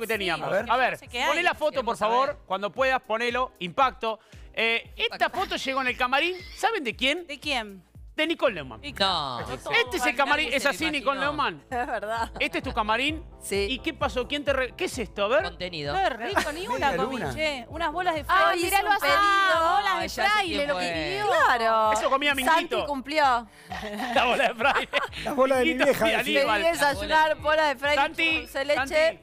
que teníamos. a ver, poné la foto, por favor. Cuando puedas, ponelo. Impacto. Eh, esta foto llegó en el camarín. ¿Saben de quién? ¿De quién? De Nicole Neumann. No. Este es el camarín. Es así, Nicole Neumann. Es verdad. Este es tu camarín. Sí. ¿Y qué pasó? ¿Quién te re... ¿Qué es esto? A ver. Contenido. rico, ni una comí, Unas bolas de fraile. Ay, mirá, lo has ah, Bolas de fraile, lo pidió. Claro. Eso comía mi Santi cumplió. La bola de fraile. La bola de mi vieja. Le desayunar bola de fraile. Santi. Se leche.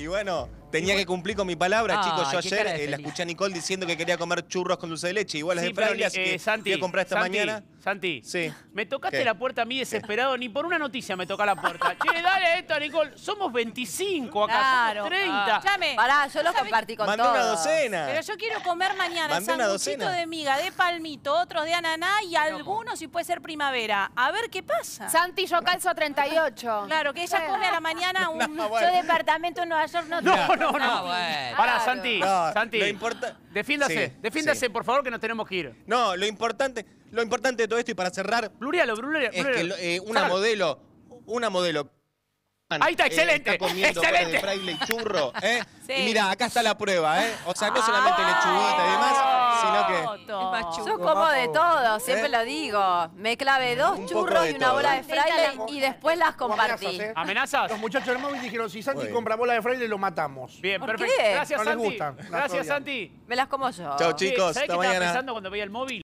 Y bueno, Tenía que cumplir con mi palabra, ah, chicos. Yo ayer eh, la escuché a Nicole diciendo que quería comer churros con dulce de leche, igual las de así que eh, Santi, a comprar esta mañana. Santi, Sí. me tocaste la puerta a mí desesperado, ni por una noticia me toca la puerta. che, dale esto, Nicole. Somos 25 acá, Claro. 30. Ah, Llame. Pará, yo los compartí con Mandé todos. una docena. pero yo quiero comer mañana Mandé una Un de miga, de palmito, otros de ananá y algunos si puede ser primavera. A ver qué pasa. Santi, yo calzo 38. Claro, que ella come a la mañana un... departamento en Nueva York no tengo. no, no. Ah, para, Santi, Santi. lo importante... Defiéndase, defiéndase, por favor, que nos tenemos que ir. No, lo importante, lo importante de todo esto y para cerrar Plurialo, plurialo. es que eh, una modelo, una modelo. Ahí está, eh, excelente, está comiendo excelente. churro, ¿eh? Y mira, acá está la prueba, ¿eh? O sea, no ah. solamente lechuguita y demás, sino que... como de todo, siempre ¿Eh? lo digo. Me clavé dos churros y una bola de fraile y después las compartí. Eh? Amenazas, Los muchachos del móvil dijeron, si Santi compra bola de fraile, lo matamos. Bien, perfecto. Gracias, Santi. Gracias, Santi. Me las como yo. Chao, chicos. ¿Sabés qué estaba pensando cuando veía el móvil?